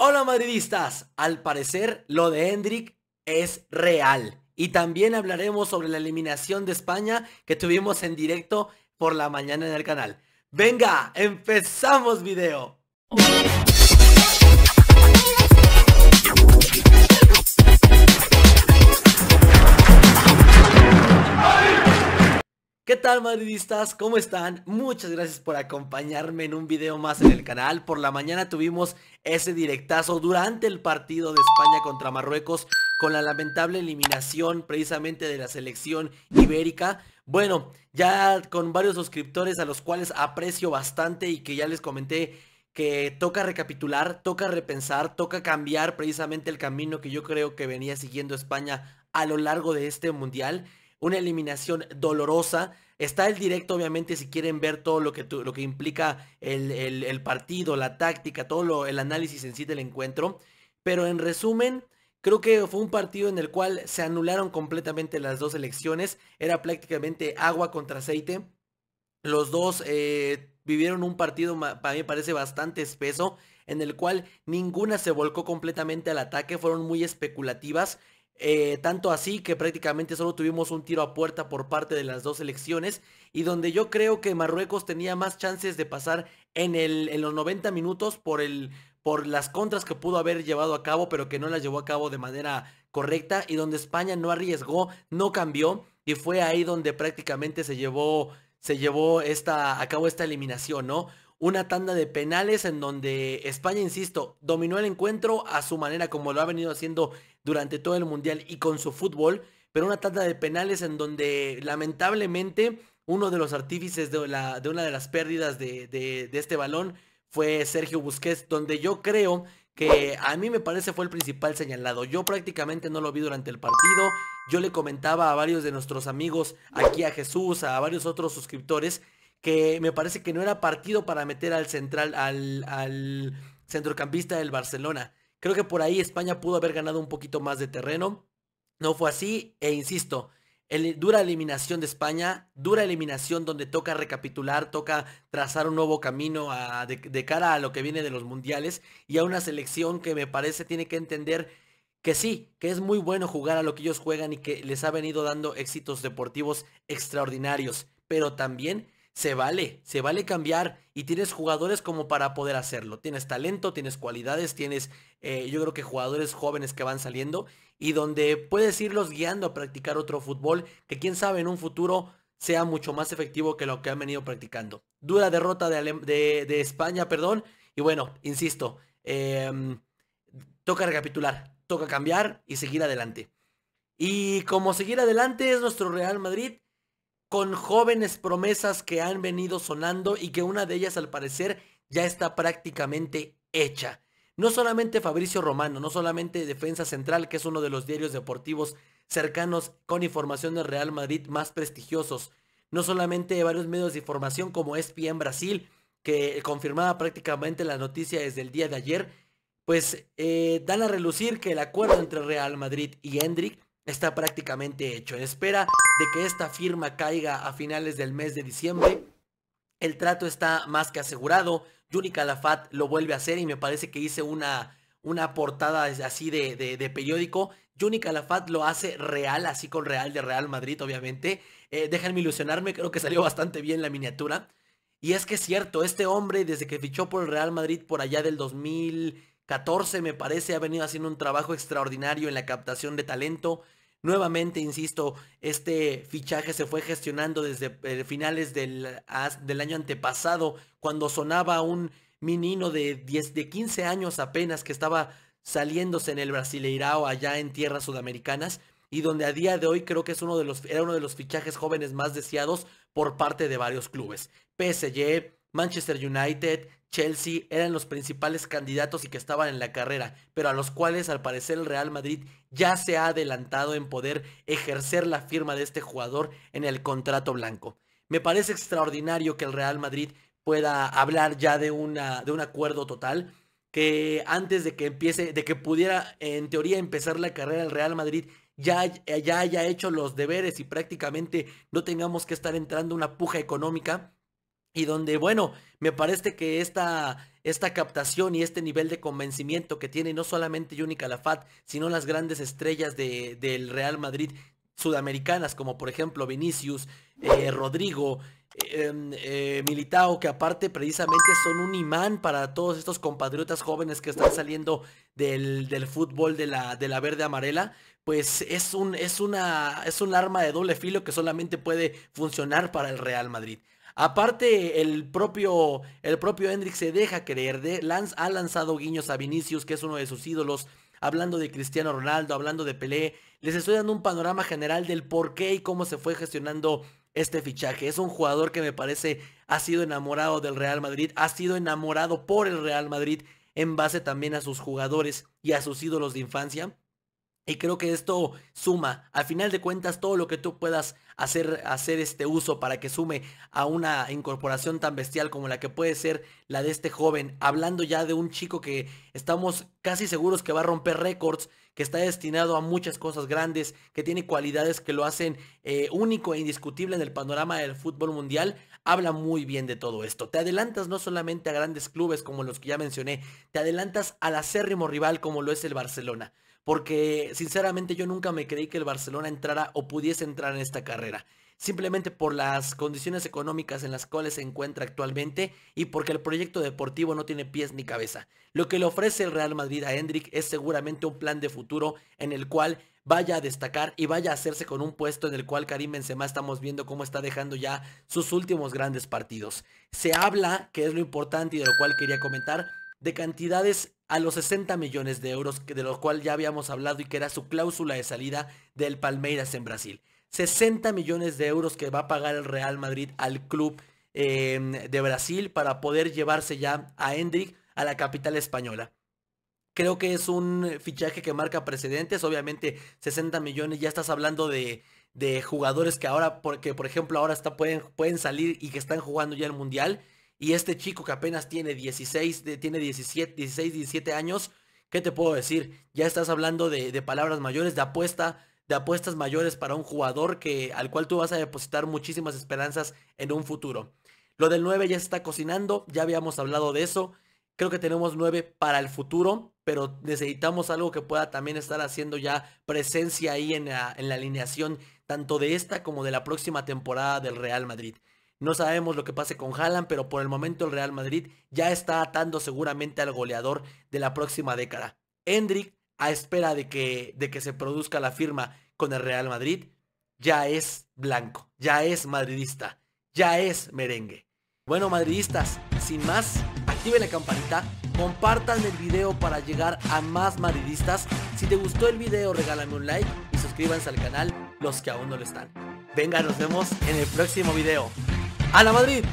Hola madridistas, al parecer lo de Hendrik es real. Y también hablaremos sobre la eliminación de España que tuvimos en directo por la mañana en el canal. Venga, empezamos video. madridistas? ¿Cómo están? Muchas gracias por acompañarme en un video más en el canal. Por la mañana tuvimos ese directazo durante el partido de España contra Marruecos con la lamentable eliminación precisamente de la selección ibérica. Bueno, ya con varios suscriptores a los cuales aprecio bastante y que ya les comenté que toca recapitular, toca repensar, toca cambiar precisamente el camino que yo creo que venía siguiendo España a lo largo de este mundial una eliminación dolorosa Está el directo, obviamente, si quieren ver todo lo que, lo que implica el, partido, la táctica, todo el análisis en sí del encuentro. Pero en resumen, creo que fue un partido en el cual se anularon completamente las dos elecciones. Era prácticamente agua contra aceite. Los dos eh, vivieron un partido, para mí parece bastante espeso, en el cual ninguna se volcó completamente al ataque, fueron muy especulativas eh, tanto así que prácticamente solo tuvimos un tiro a puerta por parte de las dos selecciones y donde yo creo que Marruecos tenía más chances de pasar en, el, en los 90 minutos por, el, por las contras que pudo haber llevado a cabo pero que no las llevó a cabo de manera correcta y donde España no arriesgó, no cambió y fue ahí donde prácticamente se llevó, se llevó esta, a cabo esta eliminación, ¿no? una tanda de penales en donde España, insisto, dominó el encuentro a su manera como lo ha venido haciendo durante todo el Mundial y con su fútbol, pero una tanda de penales en donde lamentablemente uno de los artífices de, la, de una de las pérdidas de, este balón fue Sergio Busquets, donde yo creo que a mí me parece fue el principal señalado. Yo prácticamente no lo vi durante el partido. Yo le comentaba a varios de nuestros amigos, aquí a Jesús, a varios otros suscriptores, que me parece que no era partido para meter al central, al, centrocampista del Barcelona. Creo que por ahí España pudo haber ganado un poquito más de terreno. No fue así, e insisto, el, dura eliminación de España, dura eliminación donde toca recapitular, toca trazar un nuevo camino de, cara a lo que viene de los mundiales y a una selección que me parece tiene que entender que sí, que es muy bueno jugar a lo que ellos juegan y que les ha venido dando éxitos deportivos extraordinarios, pero también se vale, se vale cambiar y tienes jugadores como para poder hacerlo. Tienes talento, tienes cualidades, tienes eh, yo creo que jugadores jóvenes que van saliendo y donde puedes irlos guiando a practicar otro fútbol que quién sabe en un futuro sea mucho más efectivo que lo que han venido practicando. Dura derrota de, España, perdón. Y bueno, insisto, em, toca recapitular, toca cambiar y seguir adelante. Y como seguir adelante es nuestro Real Madrid con jóvenes promesas que han venido sonando y que una de ellas al parecer ya está prácticamente hecha. No solamente Fabricio Romano, no solamente Defensa Central, que es uno de los diarios deportivos cercanos con información de Real Madrid más prestigiosos, no solamente varios medios de información como en Brasil, que confirmaba prácticamente la noticia desde el día de ayer, pues eh, dan a relucir que el acuerdo entre Real Madrid y Hendrik está prácticamente hecho. En espera de que esta firma caiga a finales del mes de diciembre, el trato está más que asegurado. Yuni Calafat lo vuelve a hacer y me parece que hice una, una portada así de, de, periódico. Yuni Calafat lo hace real, así con real de Real Madrid, obviamente. Eh, déjenme ilusionarme, creo que salió bastante bien la miniatura. Y es que es cierto, este hombre desde que fichó por el Real Madrid por allá del 2014 me parece ha venido haciendo un trabajo extraordinario en la captación de talento, Nuevamente, insisto, este fichaje se fue gestionando desde eh, finales del, año antepasado, cuando sonaba un menino de, de 15 años apenas que estaba saliéndose en el Brasileirao allá en tierras sudamericanas y donde a día de hoy creo que es uno de los, era uno de los fichajes jóvenes más deseados por parte de varios clubes. PSG, Manchester United, Chelsea eran los principales candidatos y que estaban en la carrera, pero a los cuales al parecer el Real Madrid ya se ha adelantado en poder ejercer la firma de este jugador en el contrato blanco. Me parece extraordinario que el Real Madrid pueda hablar ya de, una, de un acuerdo total, que antes de que empiece, de que pudiera en teoría empezar la carrera el Real Madrid ya, ya haya hecho los deberes y prácticamente no tengamos que estar entrando una puja económica y donde, bueno, me parece que esta, esta captación y este nivel de convencimiento que tiene no solamente Yuni Calafat, sino las grandes estrellas del Real Madrid sudamericanas, como por ejemplo Vinicius, eh, Rodrigo, em, eh, Militao, que aparte precisamente son un imán para todos estos compatriotas jóvenes que están saliendo del, del fútbol de la, de la verde amarela, pues es un, es, una, es un arma de doble filo que solamente puede funcionar para el Real Madrid. Aparte, el propio, el propio se deja creer. De, Lance ha lanzado guiños a Vinicius, que es uno de sus ídolos. Hablando de Cristiano Ronaldo, hablando de Pelé. Les estoy dando un panorama general del por qué y cómo se fue gestionando este fichaje. Es un jugador que me parece ha sido enamorado del Real Madrid. Ha sido enamorado por el Real Madrid en base también a sus jugadores y a sus ídolos de infancia. Y creo que esto suma. Al final de cuentas, todo lo que tú puedas hacer, hacer este uso para que sume a una incorporación tan bestial como la que puede ser la de este joven. Hablando ya de un chico que estamos casi seguros que va a romper récords, que está destinado a muchas cosas grandes, que tiene cualidades que lo hacen eh, único e indiscutible en el panorama del fútbol mundial. Habla muy bien de todo esto. Te adelantas no solamente a grandes clubes como los que ya mencioné, te adelantas al acérrimo rival como lo es el Barcelona porque sinceramente yo nunca me creí que el Barcelona entrara o pudiese entrar en esta carrera. Simplemente por las condiciones económicas en las cuales se encuentra actualmente y porque el proyecto deportivo no tiene pies ni cabeza. Lo que le ofrece el Real Madrid a Hendrik es seguramente un plan de futuro en el cual vaya a destacar y vaya a hacerse con un puesto en el cual Karim Benzema estamos viendo cómo está dejando ya sus últimos grandes partidos. Se habla, que es lo importante y de lo cual quería comentar, de cantidades a los 60 millones de euros, que de los cual ya habíamos hablado y que era su cláusula de salida del Palmeiras en Brasil. 60 millones de euros que va a pagar el Real Madrid al club em, de Brasil para poder llevarse ya a Hendrik a la capital española. Creo que es un fichaje que marca precedentes. Obviamente, 60 millones, ya estás hablando de, de jugadores que ahora, porque por ejemplo, ahora pueden, pueden salir y que están jugando ya el Mundial y este chico que apenas tiene 16, tiene 17, 16, años, ¿qué te puedo decir? Ya estás hablando de, palabras mayores, de apuesta, de apuestas mayores para un jugador que, al cual tú vas a depositar muchísimas esperanzas en un futuro. Lo del 9 ya se está cocinando, ya habíamos hablado de eso. Creo que tenemos 9 para el futuro, pero necesitamos algo que pueda también estar haciendo ya presencia ahí en la alineación tanto de esta como de la próxima temporada del Real Madrid. No sabemos lo que pase con Haaland, pero por el momento el Real Madrid ya está atando seguramente al goleador de la próxima década. Hendrik, a espera de que, de que se produzca la firma con el Real Madrid, ya es blanco, ya es madridista, ya es merengue. Bueno, madridistas, sin más, activen la campanita, compartan el video para llegar a más madridistas. Si te gustó el video, regálame un like y suscríbanse al canal los que aún no lo están. Venga, nos vemos en el próximo video. ¡A la Madrid!